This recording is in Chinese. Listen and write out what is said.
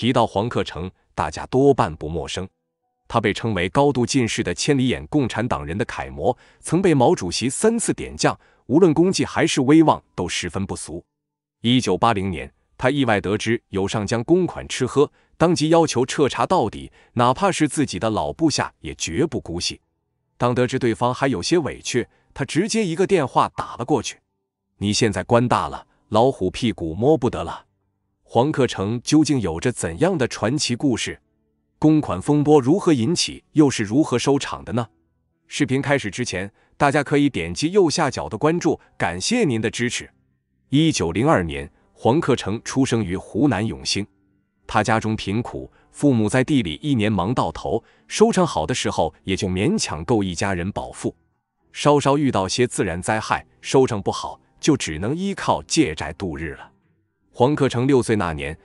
提到黄克诚，大家多半不陌生。他被称为高度近视的千里眼，共产党人的楷模，曾被毛主席三次点将，无论功绩还是威望都十分不俗。一九八零年，他意外得知有上将公款吃喝，当即要求彻查到底，哪怕是自己的老部下也绝不姑息。当得知对方还有些委屈，他直接一个电话打了过去：“你现在官大了，老虎屁股摸不得了。”黄克诚究竟有着怎样的传奇故事？公款风波如何引起，又是如何收场的呢？视频开始之前，大家可以点击右下角的关注，感谢您的支持。一九零二年，黄克诚出生于湖南永兴。他家中贫苦，父母在地里一年忙到头，收成好的时候也就勉强够一家人饱腹，稍稍遇到些自然灾害，收成不好就只能依靠借债度日了。黄克诚六岁那年。